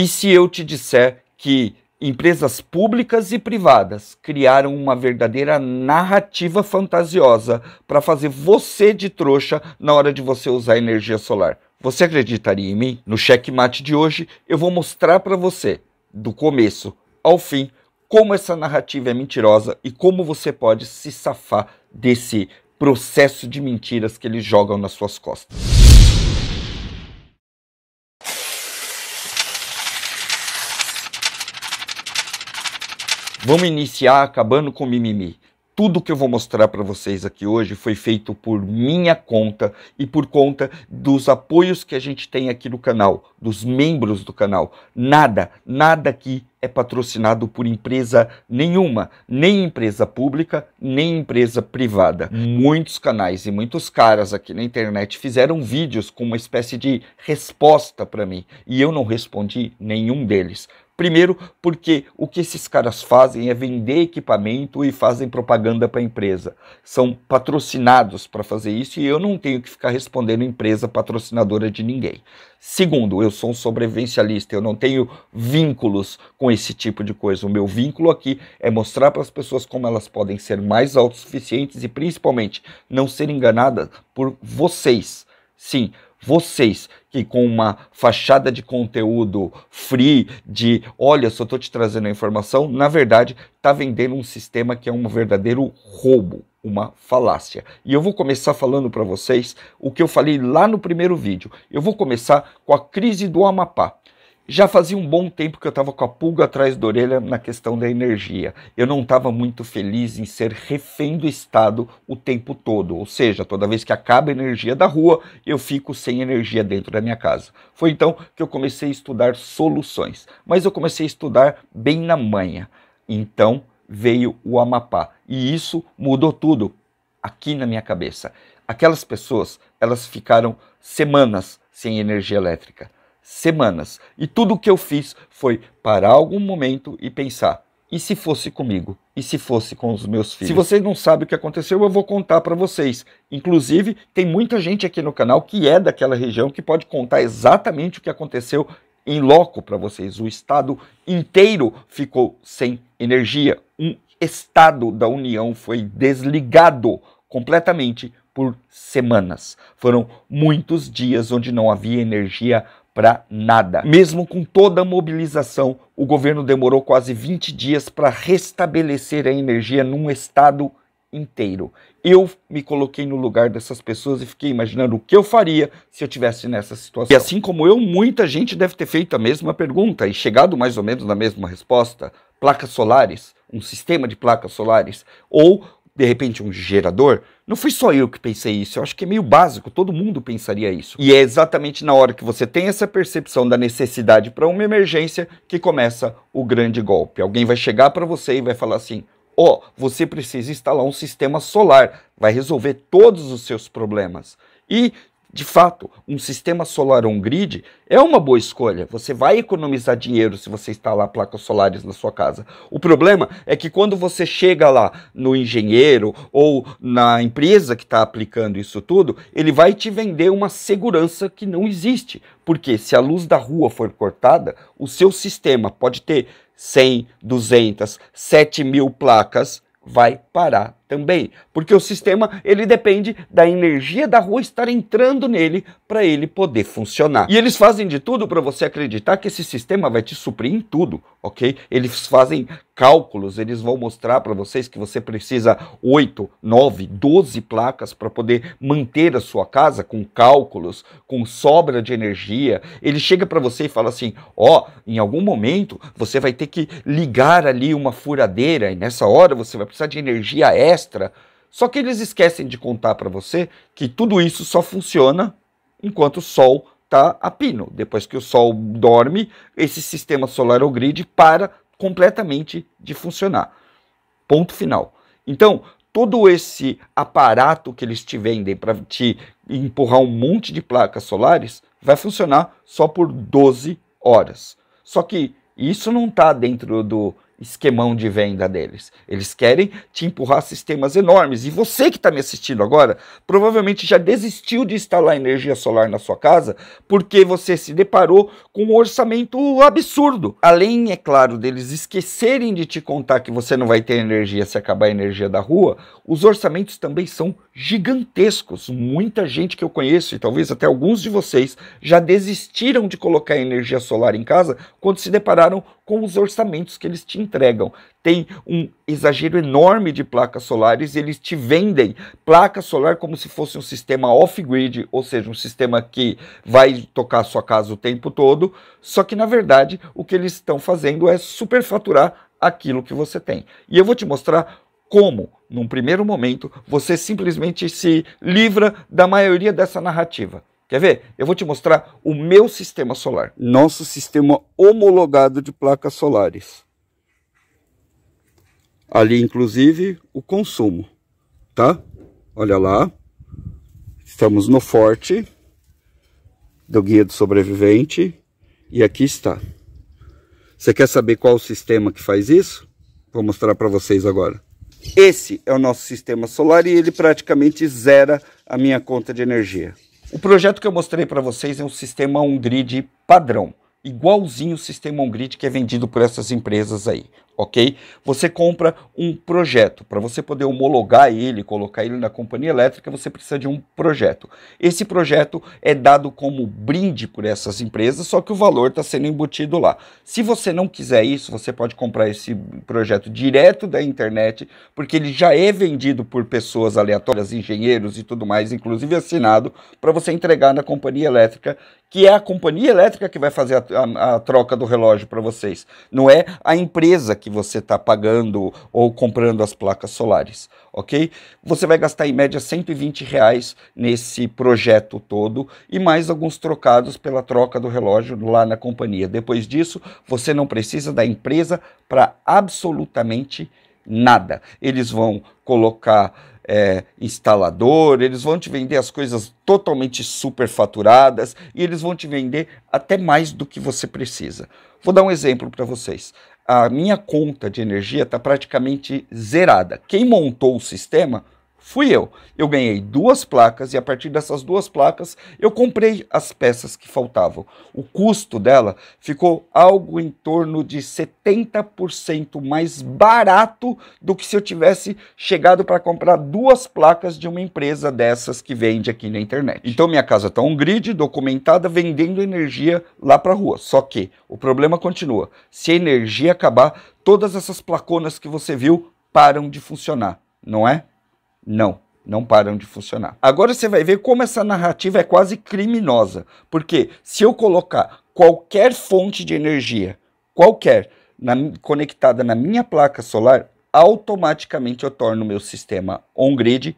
E se eu te disser que empresas públicas e privadas criaram uma verdadeira narrativa fantasiosa para fazer você de trouxa na hora de você usar energia solar? Você acreditaria em mim? No checkmate de hoje, eu vou mostrar para você, do começo ao fim, como essa narrativa é mentirosa e como você pode se safar desse processo de mentiras que eles jogam nas suas costas. Vamos iniciar acabando com mimimi. Tudo que eu vou mostrar para vocês aqui hoje foi feito por minha conta e por conta dos apoios que a gente tem aqui no canal, dos membros do canal. Nada, nada aqui é patrocinado por empresa nenhuma, nem empresa pública, nem empresa privada. Hum. Muitos canais e muitos caras aqui na internet fizeram vídeos com uma espécie de resposta para mim e eu não respondi nenhum deles. Primeiro, porque o que esses caras fazem é vender equipamento e fazem propaganda para a empresa. São patrocinados para fazer isso e eu não tenho que ficar respondendo empresa patrocinadora de ninguém. Segundo, eu sou um sobrevivencialista, eu não tenho vínculos com esse tipo de coisa. O meu vínculo aqui é mostrar para as pessoas como elas podem ser mais autossuficientes e principalmente não ser enganadas por vocês. Sim, vocês que com uma fachada de conteúdo free, de olha, só estou te trazendo a informação, na verdade está vendendo um sistema que é um verdadeiro roubo, uma falácia. E eu vou começar falando para vocês o que eu falei lá no primeiro vídeo. Eu vou começar com a crise do Amapá. Já fazia um bom tempo que eu estava com a pulga atrás da orelha na questão da energia. Eu não estava muito feliz em ser refém do Estado o tempo todo, ou seja, toda vez que acaba a energia da rua, eu fico sem energia dentro da minha casa. Foi então que eu comecei a estudar soluções, mas eu comecei a estudar bem na manhã. Então veio o Amapá e isso mudou tudo aqui na minha cabeça. Aquelas pessoas, elas ficaram semanas sem energia elétrica semanas. E tudo o que eu fiz foi parar algum momento e pensar: e se fosse comigo? E se fosse com os meus filhos? Se vocês não sabem o que aconteceu, eu vou contar para vocês. Inclusive, tem muita gente aqui no canal que é daquela região que pode contar exatamente o que aconteceu em loco para vocês. O estado inteiro ficou sem energia. Um estado da União foi desligado completamente por semanas. Foram muitos dias onde não havia energia para nada. Mesmo com toda a mobilização, o governo demorou quase 20 dias para restabelecer a energia num estado inteiro. Eu me coloquei no lugar dessas pessoas e fiquei imaginando o que eu faria se eu tivesse nessa situação. E assim como eu, muita gente deve ter feito a mesma pergunta e chegado mais ou menos na mesma resposta. Placas solares, um sistema de placas solares ou de repente, um gerador, não fui só eu que pensei isso, eu acho que é meio básico, todo mundo pensaria isso. E é exatamente na hora que você tem essa percepção da necessidade para uma emergência que começa o grande golpe. Alguém vai chegar para você e vai falar assim: ó, oh, você precisa instalar um sistema solar, vai resolver todos os seus problemas. E de fato, um sistema solar on grid é uma boa escolha. Você vai economizar dinheiro se você instalar placas solares na sua casa. O problema é que quando você chega lá no engenheiro ou na empresa que está aplicando isso tudo, ele vai te vender uma segurança que não existe. Porque se a luz da rua for cortada, o seu sistema pode ter 100, 200, 7 mil placas, vai parar também, porque o sistema ele depende da energia da rua estar entrando nele para ele poder funcionar. E eles fazem de tudo para você acreditar que esse sistema vai te suprir em tudo, ok? Eles fazem cálculos, eles vão mostrar para vocês que você precisa 8, 9, 12 placas para poder manter a sua casa com cálculos, com sobra de energia. Ele chega para você e fala assim: "Ó, oh, em algum momento você vai ter que ligar ali uma furadeira e nessa hora você vai precisar de energia extra extra. Só que eles esquecem de contar para você que tudo isso só funciona enquanto o Sol está a pino. Depois que o Sol dorme, esse sistema solar ou grid para completamente de funcionar. Ponto final. Então, todo esse aparato que eles te vendem para te empurrar um monte de placas solares vai funcionar só por 12 horas. Só que isso não está dentro do esquemão de venda deles. Eles querem te empurrar sistemas enormes. E você que está me assistindo agora, provavelmente já desistiu de instalar energia solar na sua casa porque você se deparou com um orçamento absurdo. Além, é claro, deles esquecerem de te contar que você não vai ter energia se acabar a energia da rua, os orçamentos também são gigantescos. Muita gente que eu conheço, e talvez até alguns de vocês, já desistiram de colocar energia solar em casa quando se depararam com os orçamentos que eles te entregam. Tem um exagero enorme de placas solares, eles te vendem placa solar como se fosse um sistema off-grid, ou seja, um sistema que vai tocar a sua casa o tempo todo, só que na verdade o que eles estão fazendo é superfaturar aquilo que você tem. E eu vou te mostrar como, num primeiro momento, você simplesmente se livra da maioria dessa narrativa. Quer ver? Eu vou te mostrar o meu sistema solar, nosso sistema homologado de placas solares. Ali, inclusive, o consumo, tá? Olha lá. Estamos no forte do guia do sobrevivente e aqui está. Você quer saber qual o sistema que faz isso? Vou mostrar para vocês agora. Esse é o nosso sistema solar e ele praticamente zera a minha conta de energia. O projeto que eu mostrei para vocês é um sistema on-grid padrão, igualzinho o sistema on-grid que é vendido por essas empresas aí ok? Você compra um projeto. Para você poder homologar ele, colocar ele na companhia elétrica, você precisa de um projeto. Esse projeto é dado como brinde por essas empresas, só que o valor está sendo embutido lá. Se você não quiser isso, você pode comprar esse projeto direto da internet, porque ele já é vendido por pessoas aleatórias, engenheiros e tudo mais, inclusive assinado, para você entregar na companhia elétrica, que é a companhia elétrica que vai fazer a, a, a troca do relógio para vocês. Não é a empresa que que você está pagando ou comprando as placas solares, ok? Você vai gastar em média 120 reais nesse projeto todo e mais alguns trocados pela troca do relógio lá na companhia. Depois disso, você não precisa da empresa para absolutamente nada. Eles vão colocar é, instalador, eles vão te vender as coisas totalmente superfaturadas e eles vão te vender até mais do que você precisa. Vou dar um exemplo para vocês a minha conta de energia está praticamente zerada. Quem montou o sistema fui eu. Eu ganhei duas placas e a partir dessas duas placas eu comprei as peças que faltavam. O custo dela ficou algo em torno de 70% mais barato do que se eu tivesse chegado para comprar duas placas de uma empresa dessas que vende aqui na internet. Então minha casa está um grid documentada vendendo energia lá para rua. Só que o problema continua. Se a energia acabar, todas essas placonas que você viu param de funcionar, não é? Não, não param de funcionar. Agora você vai ver como essa narrativa é quase criminosa, porque se eu colocar qualquer fonte de energia, qualquer, na, conectada na minha placa solar, automaticamente eu torno meu sistema on-grid,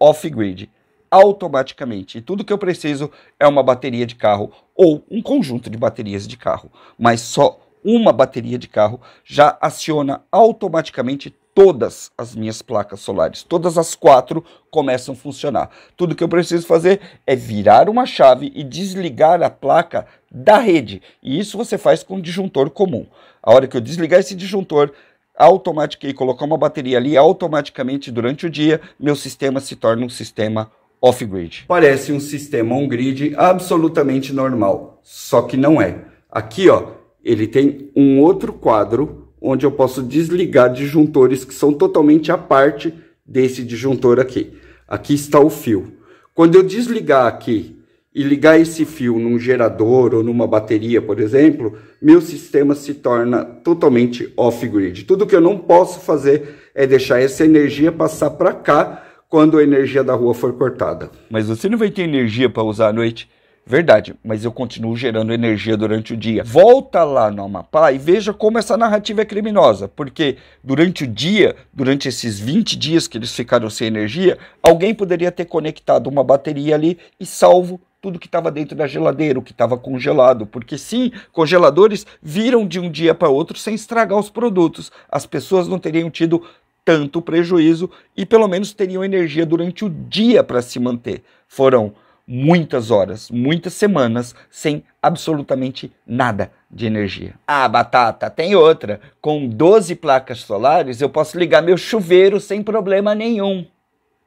off-grid, automaticamente. E tudo que eu preciso é uma bateria de carro ou um conjunto de baterias de carro, mas só uma bateria de carro já aciona automaticamente todas as minhas placas solares, todas as quatro começam a funcionar. Tudo que eu preciso fazer é virar uma chave e desligar a placa da rede. E isso você faz com um disjuntor comum. A hora que eu desligar esse disjuntor, automaticamente colocar uma bateria ali, automaticamente durante o dia, meu sistema se torna um sistema off-grid. Parece um sistema on-grid absolutamente normal, só que não é. Aqui, ó, ele tem um outro quadro onde eu posso desligar disjuntores que são totalmente à parte desse disjuntor aqui. Aqui está o fio. Quando eu desligar aqui e ligar esse fio num gerador ou numa bateria, por exemplo, meu sistema se torna totalmente off-grid. Tudo que eu não posso fazer é deixar essa energia passar para cá quando a energia da rua for cortada. Mas você não vai ter energia para usar à noite? Verdade, mas eu continuo gerando energia durante o dia. Volta lá no Amapá e veja como essa narrativa é criminosa, porque durante o dia, durante esses 20 dias que eles ficaram sem energia, alguém poderia ter conectado uma bateria ali e salvo tudo que estava dentro da geladeira, o que estava congelado, porque sim, congeladores viram de um dia para outro sem estragar os produtos. As pessoas não teriam tido tanto prejuízo e pelo menos teriam energia durante o dia para se manter. Foram muitas horas, muitas semanas sem absolutamente nada de energia. Ah, batata, tem outra. Com 12 placas solares eu posso ligar meu chuveiro sem problema nenhum.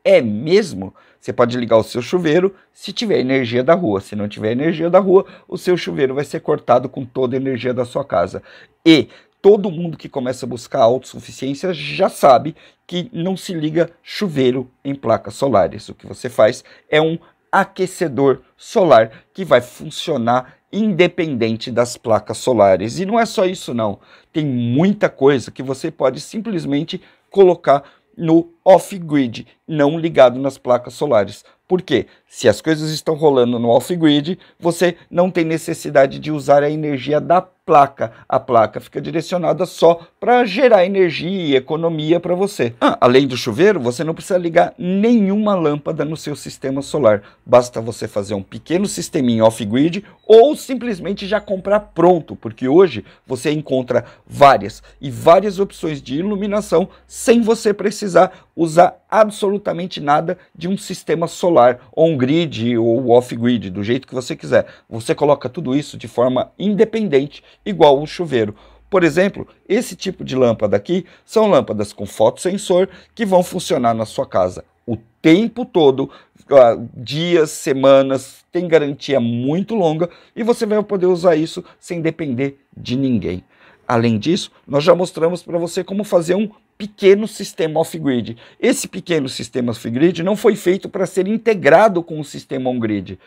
É mesmo? Você pode ligar o seu chuveiro se tiver energia da rua. Se não tiver energia da rua, o seu chuveiro vai ser cortado com toda a energia da sua casa. E todo mundo que começa a buscar autossuficiência já sabe que não se liga chuveiro em placas solares. O que você faz é um aquecedor solar que vai funcionar independente das placas solares. E não é só isso não, tem muita coisa que você pode simplesmente colocar no off-grid, não ligado nas placas solares. Por quê? Se as coisas estão rolando no off-grid, você não tem necessidade de usar a energia da placa. A placa fica direcionada só para gerar energia e economia para você. Ah, além do chuveiro, você não precisa ligar nenhuma lâmpada no seu sistema solar. Basta você fazer um pequeno sisteminha off-grid ou simplesmente já comprar pronto, porque hoje você encontra várias e várias opções de iluminação sem você precisar usar absolutamente nada de um sistema solar on-grid ou off-grid, do jeito que você quiser. Você coloca tudo isso de forma independente, igual o chuveiro. Por exemplo, esse tipo de lâmpada aqui são lâmpadas com fotossensor que vão funcionar na sua casa o tempo todo, ah, dias, semanas, tem garantia muito longa e você vai poder usar isso sem depender de ninguém. Além disso, nós já mostramos para você como fazer um pequeno sistema off-grid. Esse pequeno sistema off-grid não foi feito para ser integrado com o sistema on-grid.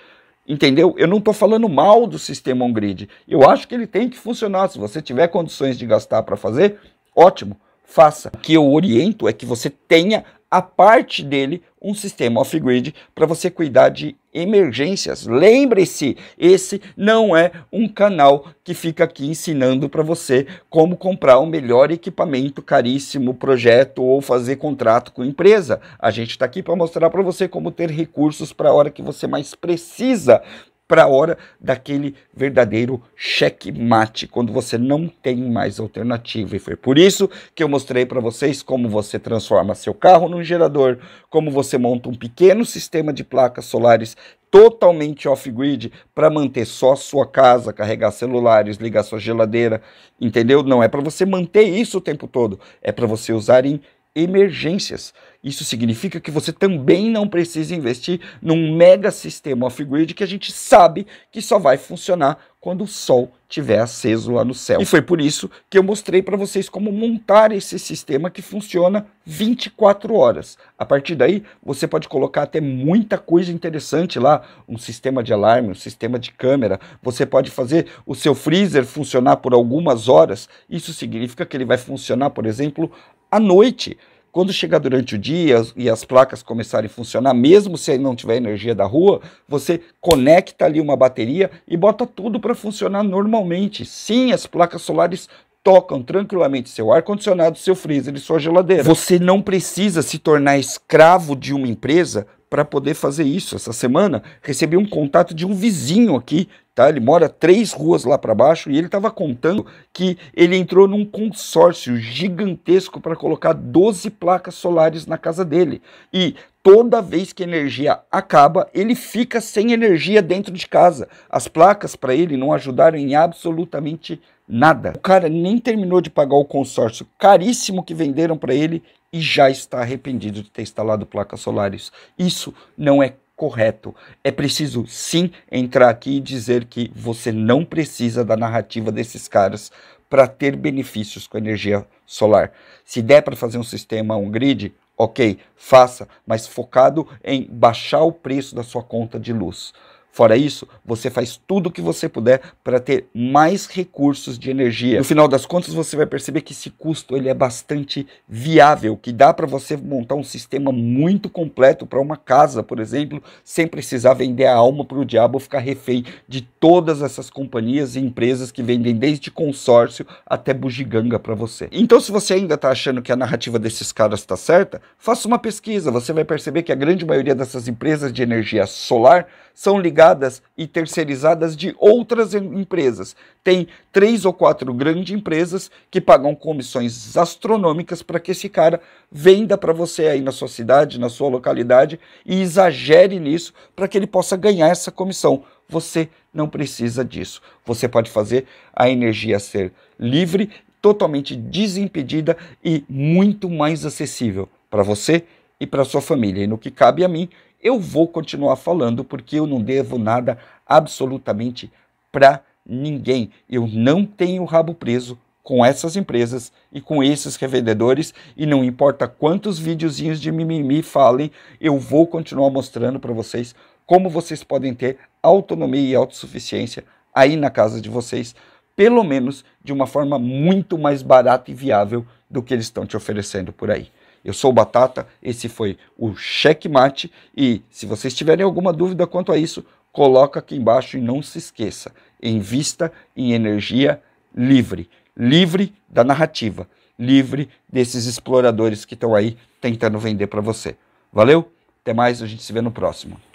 Entendeu? Eu não estou falando mal do sistema on-grid. Eu acho que ele tem que funcionar. Se você tiver condições de gastar para fazer, ótimo, faça. O que eu oriento é que você tenha a parte dele um sistema off-grid para você cuidar de emergências. Lembre-se, esse não é um canal que fica aqui ensinando para você como comprar o melhor equipamento, caríssimo projeto ou fazer contrato com empresa. A gente está aqui para mostrar para você como ter recursos para a hora que você mais precisa para a hora daquele verdadeiro checkmate, quando você não tem mais alternativa. E foi por isso que eu mostrei para vocês como você transforma seu carro num gerador, como você monta um pequeno sistema de placas solares totalmente off-grid para manter só a sua casa, carregar celulares, ligar sua geladeira, entendeu? Não é para você manter isso o tempo todo, é para você usar em emergências. Isso significa que você também não precisa investir num mega sistema off-grid que a gente sabe que só vai funcionar quando o sol estiver aceso lá no céu. E foi por isso que eu mostrei para vocês como montar esse sistema que funciona 24 horas. A partir daí, você pode colocar até muita coisa interessante lá, um sistema de alarme, um sistema de câmera, você pode fazer o seu freezer funcionar por algumas horas. Isso significa que ele vai funcionar, por exemplo, à noite. Quando chegar durante o dia e as placas começarem a funcionar, mesmo se não tiver energia da rua, você conecta ali uma bateria e bota tudo para funcionar normalmente. Sim, as placas solares tocam tranquilamente seu ar-condicionado, seu freezer e sua geladeira. Você não precisa se tornar escravo de uma empresa para poder fazer isso. Essa semana recebi um contato de um vizinho aqui, tá? Ele mora três ruas lá para baixo e ele estava contando que ele entrou num consórcio gigantesco para colocar 12 placas solares na casa dele. E toda vez que a energia acaba, ele fica sem energia dentro de casa. As placas para ele não ajudaram em absolutamente nada Nada. O cara nem terminou de pagar o consórcio caríssimo que venderam para ele e já está arrependido de ter instalado placas solares. Isso não é correto. É preciso sim entrar aqui e dizer que você não precisa da narrativa desses caras para ter benefícios com a energia solar. Se der para fazer um sistema, um grid, ok, faça, mas focado em baixar o preço da sua conta de luz. Fora isso, você faz tudo o que você puder para ter mais recursos de energia. No final das contas, você vai perceber que esse custo ele é bastante viável, que dá para você montar um sistema muito completo para uma casa, por exemplo, sem precisar vender a alma para o diabo ou ficar refém de todas essas companhias e empresas que vendem desde consórcio até bugiganga para você. Então, se você ainda está achando que a narrativa desses caras está certa, faça uma pesquisa. Você vai perceber que a grande maioria dessas empresas de energia solar são ligadas e terceirizadas de outras empresas. Tem três ou quatro grandes empresas que pagam comissões astronômicas para que esse cara venda para você aí na sua cidade, na sua localidade e exagere nisso para que ele possa ganhar essa comissão. Você não precisa disso. Você pode fazer a energia ser livre, totalmente desimpedida e muito mais acessível para você e para sua família. E no que cabe a mim, eu vou continuar falando porque eu não devo nada absolutamente para ninguém. Eu não tenho rabo preso com essas empresas e com esses revendedores e não importa quantos videozinhos de mimimi falem, eu vou continuar mostrando para vocês como vocês podem ter autonomia e autossuficiência aí na casa de vocês, pelo menos de uma forma muito mais barata e viável do que eles estão te oferecendo por aí. Eu sou o Batata, esse foi o Checkmate e se vocês tiverem alguma dúvida quanto a isso, coloca aqui embaixo e não se esqueça. Invista em energia livre, livre da narrativa, livre desses exploradores que estão aí tentando vender para você. Valeu? Até mais, a gente se vê no próximo.